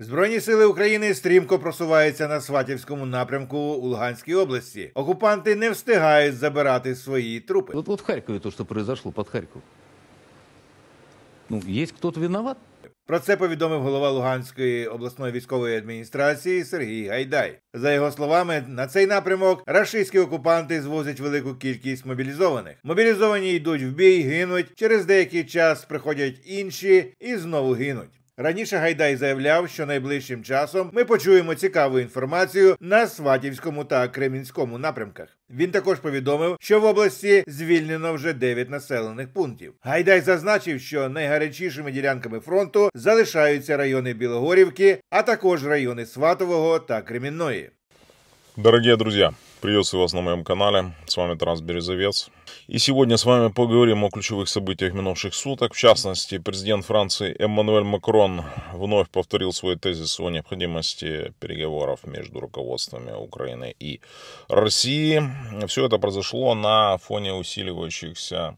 Збройні сили України стрімко просуваються на Сватівському напрямку у Луганській області. Окупанти не встигають забирати свої трупи. От, от в Харкові то, що произошло під Харків. Ну, є хтось виноват? Про це повідомив голова Луганської обласної військової адміністрації Сергій Гайдай. За його словами, на цей напрямок рашистські окупанти звозять велику кількість мобілізованих. Мобілізовані йдуть в бій, гинуть. Через деякий час приходять інші і знову гинуть. Раніше Гайдай заявляв, що найближчим часом ми почуємо цікаву інформацію на Сватівському та Кремінському напрямках. Він також повідомив, що в області звільнено вже 9 населених пунктів. Гайдай зазначив, що найгарячішими ділянками фронту залишаються райони Білогорівки, а також райони Сватового та Кремінної. Дорогі друзі. Приветствую вас на моем канале, с вами Тарас Березовец. И сегодня с вами поговорим о ключевых событиях минувших суток. В частности, президент Франции Эммануэль Макрон вновь повторил свой тезис о необходимости переговоров между руководствами Украины и России. Все это произошло на фоне усиливающихся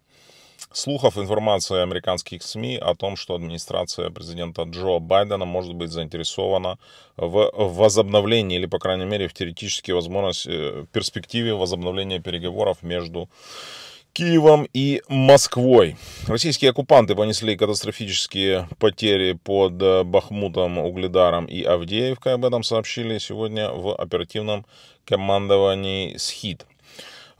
слухов информации американских СМИ о том, что администрация президента Джо Байдена может быть заинтересована в возобновлении или, по крайней мере, в теоретически возможности, в э, перспективе возобновления переговоров между Киевом и Москвой. Российские оккупанты понесли катастрофические потери под э, Бахмутом, Угледаром и Авдеевкой. Об этом сообщили сегодня в оперативном командовании СХИД.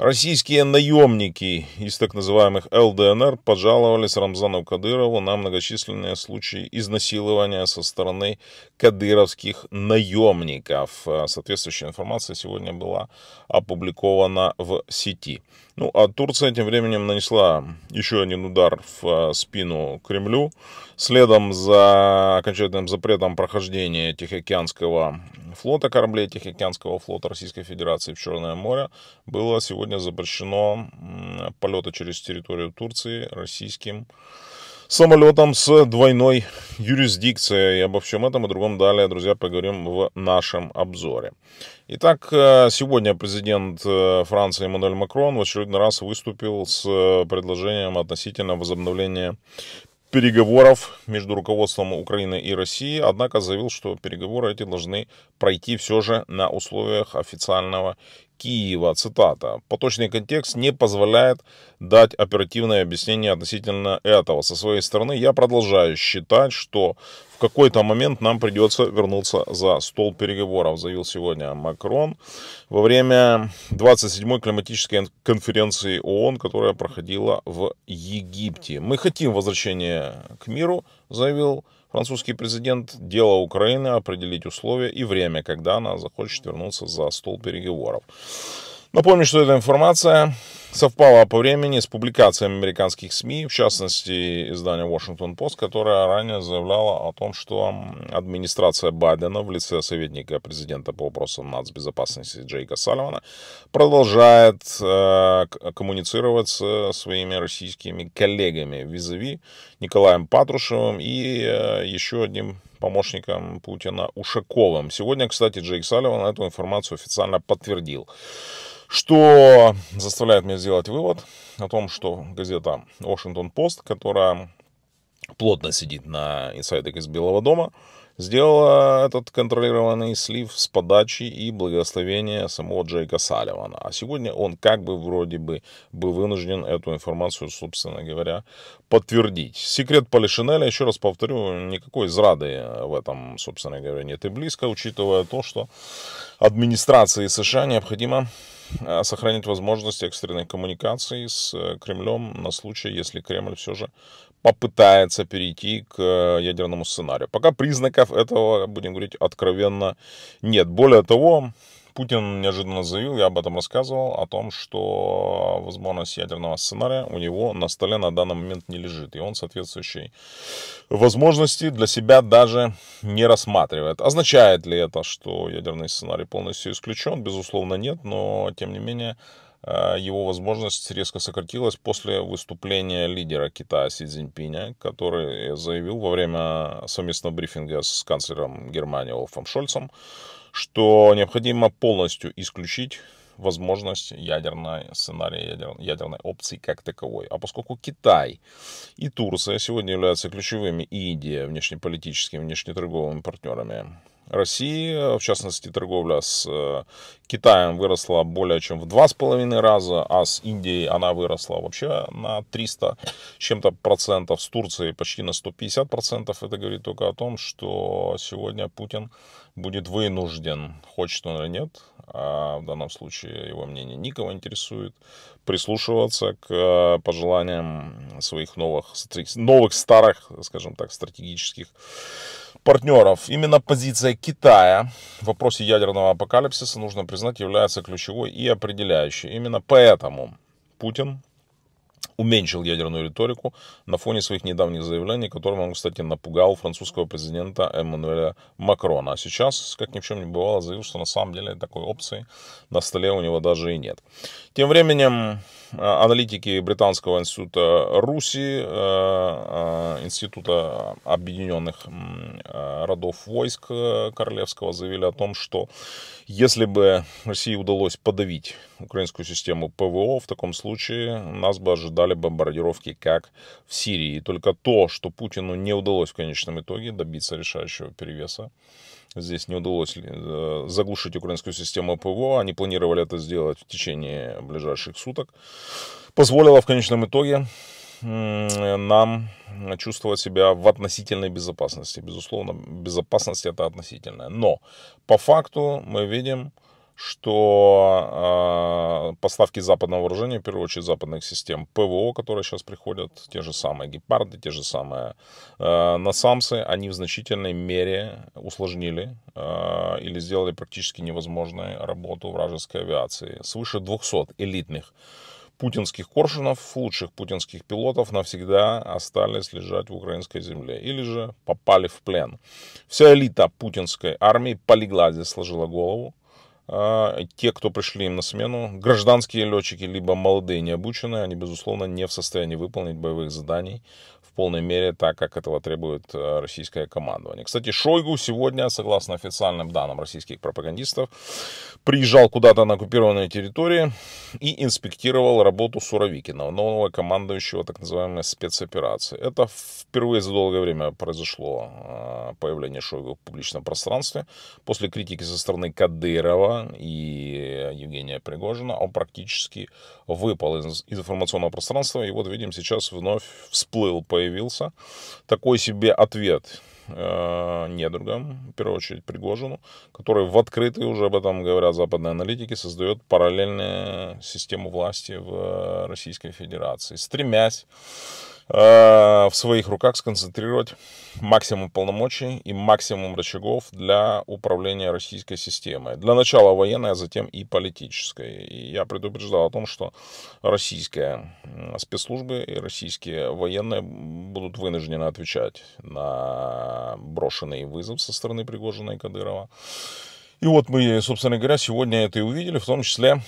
Российские наемники из так называемых ЛДНР пожаловались Рамзану Кадырову на многочисленные случаи изнасилования со стороны кадыровских наемников. Э, соответствующая информация сегодня была опубликована в сети. Ну, а Турция тем временем нанесла еще один удар в э, спину Кремлю. Следом за окончательным запретом прохождения Тихоокеанского флота, кораблей Тихоокеанского флота Российской Федерации в Черное море, было сегодня сегодня запрещено полеты через территорию Турции российским самолетом с двойной юрисдикцией. И обо всем этом и другом далее, друзья, поговорим в нашем обзоре. Итак, э, сегодня президент э, Франции Эммануэль Макрон в очередной раз выступил с э, предложением относительно возобновления переговоров между руководством Украины и России, однако заявил, что переговоры эти должны пройти все же на условиях официального Киева, цитата, «Поточный контекст не позволяет дать оперативное объяснение относительно этого. Со своей стороны я продолжаю считать, что в какой-то момент нам придется вернуться за стол переговоров», заявил сегодня Макрон во время 27-й климатической конференции ООН, которая проходила в Египте. «Мы хотим возвращения к миру», заявил Макрон Французский президент – дело Украины определить условия и время, когда она захочет вернуться за стол переговоров. Напомню, что эта информация совпало по времени с публикациями американских СМИ, в частности, издания Washington Post, которое ранее заявляло о том, что администрация Байдена в лице советника президента по вопросам нацбезопасности Джейка Салливана продолжает э, коммуницировать со э, своими российскими коллегами визави Николаем Патрушевым и э, еще одним помощником Путина Ушаковым. Сегодня, кстати, Джейк Салливан эту информацию официально подтвердил что заставляет меня сделать вывод о том, что газета Washington Post, которая плотно сидит на инсайдах из Белого дома, сделала этот контролированный слив с подачи и благословения самого Джейка Салливана. А сегодня он как бы вроде бы был вынужден эту информацию, собственно говоря, подтвердить. Секрет Полишинеля, еще раз повторю, никакой зрады в этом, собственно говоря, нет и близко, учитывая то, что администрации США необходимо а, сохранит возможность экстренной коммуникации с э, Кремлем на случай, если Кремль все же попытается перейти к э, ядерному сценарию. Пока признаков этого, будем говорить откровенно, нет. Более того, Путин неожиданно заявил, я об этом рассказывал, о том, что э, возможность ядерного сценария у него на столе на данный момент не лежит, и он соответствующей возможности для себя даже не рассматривает. Означает ли это, что ядерный сценарий полностью исключен? Безусловно, нет, но тем не менее э, его возможность резко сократилась после выступления лидера Китая Си Цзиньпиня, который заявил во время совместного брифинга с канцлером Германии Олфом Шольцем, что необходимо полностью исключить возможность ядерной сценария, ядерной ядерной опции как таковой. А поскольку Китай и Турция сегодня являются ключевыми, и Индия внешнеполитическими, внешнеторговыми партнерами России, э, в частности, торговля с э, Китаем выросла более чем в два с половиной раза, а с Индией она выросла вообще на 300 чем-то процентов, с Турцией почти на 150 процентов. Это говорит только о том, что сегодня Путин будет вынужден, хочет он или нет, а в данном случае его мнение никого интересует, прислушиваться к э, пожеланиям своих новых, новых старых, скажем так, стратегических партнеров. Именно позиция Китая в вопросе ядерного апокалипсиса, нужно признать, является ключевой и определяющей. Именно поэтому Путин уменьшил ядерную риторику на фоне своих недавних заявлений, которым он, кстати, напугал французского президента Эммануэля Макрона. А сейчас, как ни в чем не бывало, заявил, что на самом деле такой опции на столе у него даже и нет. Тем временем Э, аналитики Британского института Руси, э, э, Института объединенных родов войск Королевского, заявили о том, что если бы России удалось подавить украинскую систему ПВО, в таком случае нас бы ожидали бомбардировки, как в Сирии. И только то, что Путину не удалось в конечном итоге добиться решающего перевеса, Здесь не удалось э, заглушить украинскую систему ПВО. Они планировали это сделать в течение ближайших суток. Позволило в конечном итоге нам чувствовать себя в относительной безопасности. Безусловно, безопасность это относительная. Но по факту мы видим, что э, поставки западного вооружения, в первую очередь западных систем ПВО, которые сейчас приходят, те же самые гепарды, те же самые э, насамсы, они в значительной мере усложнили э, или сделали практически невозможной работу вражеской авиации. Свыше 200 элитных путинских коршунов, лучших путинских пилотов навсегда остались лежать в украинской земле или же попали в плен. Вся элита путинской армии полегла здесь сложила голову а, те, кто пришли им на смену, гражданские летчики, либо молодые необученные, они, безусловно, не в состоянии выполнить боевых заданий в полной мере так, как этого требует э, российское командование. Кстати, Шойгу сегодня, согласно официальным данным российских пропагандистов, приезжал куда-то на оккупированные территории и инспектировал работу Суровикина, нового командующего так называемой спецоперации. Это впервые за долгое время произошло э, появление Шойгу в публичном пространстве. После критики со стороны Кадырова и Евгения Пригожина он практически выпал из информационного пространства. И вот, видим, сейчас вновь всплыл по появился. Такой себе ответ э, недругам, в первую очередь Пригожину, который в открытый, уже об этом говорят западные аналитики, создает параллельную систему власти в э, Российской Федерации, стремясь Э, в своих руках сконцентрировать максимум полномочий и максимум рычагов для управления российской системой. Для начала военной, а затем и политической. И я предупреждал о том, что российские спецслужбы и российские военные будут вынуждены отвечать на брошенный вызов со стороны Пригожина и Кадырова. И вот мы, собственно говоря, сегодня это и увидели, в том числе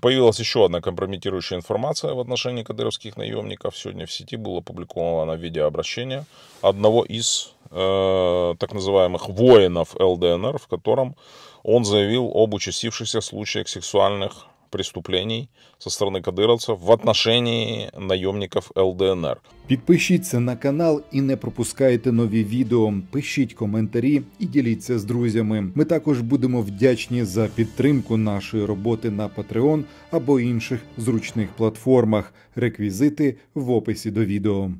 Появилась еще одна компрометирующая информация в отношении кадыровских наемников. Сегодня в сети было опубликовано видеообращение одного из э, так называемых воинов ЛДНР, в котором он заявил об участившихся случаях сексуальных преступлений со стороны кадыровцев в отношении наемников ЛДНР. Підпишіться на канал і не пропускайте нові відео. Пишіть коментарі і діліться з друзями. Ми також будемо вдячні за підтримку нашої роботи на Patreon або інших зручних платформах. Реквізити в описі до відео.